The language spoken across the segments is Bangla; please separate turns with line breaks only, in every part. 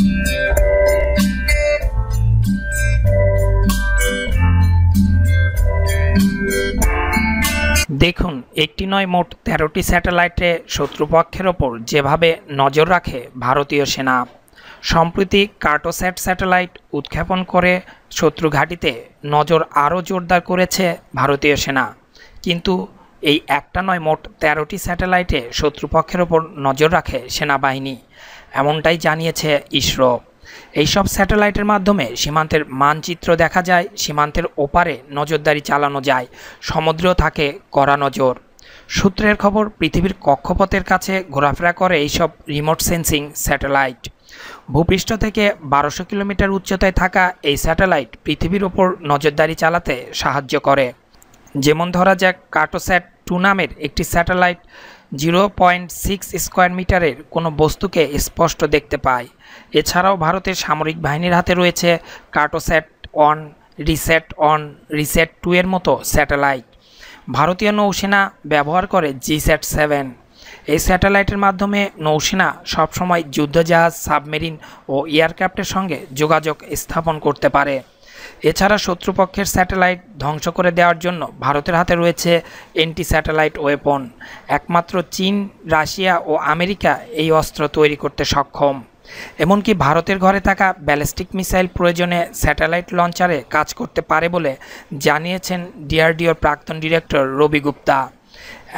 দেখুন একটি নয় মোট তেরোটি স্যাটেলাইটে শত্রুপক্ষের ওপর যেভাবে নজর রাখে ভারতীয় সেনা সম্প্রতি কার্টোস্যাট স্যাটেলাইট উৎক্ষেপণ করে শত্রু ঘাটিতে নজর আরও জোরদার করেছে ভারতীয় সেনা কিন্তু এই একটা নয় মোট তেরোটি স্যাটেলাইটে শত্রুপক্ষের ওপর নজর রাখে সেনাবাহিনী এমনটাই জানিয়েছে ইসরো এইসব স্যাটেলাইটের মাধ্যমে সীমান্তের মানচিত্র দেখা যায় সীমান্তের ওপারে নজরদারি চালানো যায় সমুদ্র থাকে কড়া নজর সূত্রের খবর পৃথিবীর কক্ষপথের কাছে ঘোরাফেরা করে এইসব রিমোট সেন্সিং স্যাটেলাইট ভূপৃষ্ঠ থেকে বারোশো কিলোমিটার উচ্চতায় থাকা এই স্যাটেলাইট পৃথিবীর ওপর নজরদারি চালাতে সাহায্য করে যেমন ধরা যাক কার্টোস্যাট টু নামের একটি satellite zero point six square মিটারের কোনো বস্তুকে স্পষ্ট দেখতে পায় এছাড়াও ভারতের সামরিক বাহিনীর হাতে রয়েছে Cartosat one RISAT one RISAT two এর মতো স্যাটেলাইট ভারতীয় নৌসেনা ব্যবহার করে জি স্যাট সেভেন এই স্যাটেলাইটের মাধ্যমে নৌসেনা সবসময় যুদ্ধজাহাজ সাবমেরিন ও এয়ারক্রাফটের সঙ্গে যোগাযোগ স্থাপন করতে পারে এছাড়া শত্রুপক্ষের স্যাটেলাইট ধ্বংস করে দেওয়ার জন্য ভারতের হাতে রয়েছে এন্টি স্যাটেলাইট ওয়েপন একমাত্র চীন রাশিয়া ও আমেরিকা এই অস্ত্র তৈরি করতে সক্ষম এমনকি ভারতের ঘরে থাকা ব্যালিস্টিক মিসাইল প্রয়োজনে স্যাটেলাইট লঞ্চারে কাজ করতে পারে বলে জানিয়েছেন ডিআরডিওর প্রাক্তন ডিরেক্টর রবি গুপ্তা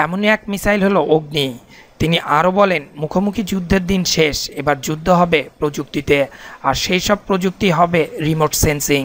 এমনই এক মিসাইল হলো অগ্নি তিনি আরও বলেন মুখোমুখি যুদ্ধের দিন শেষ এবার যুদ্ধ হবে প্রযুক্তিতে আর সেই সব প্রযুক্তি হবে রিমোট সেন্সিং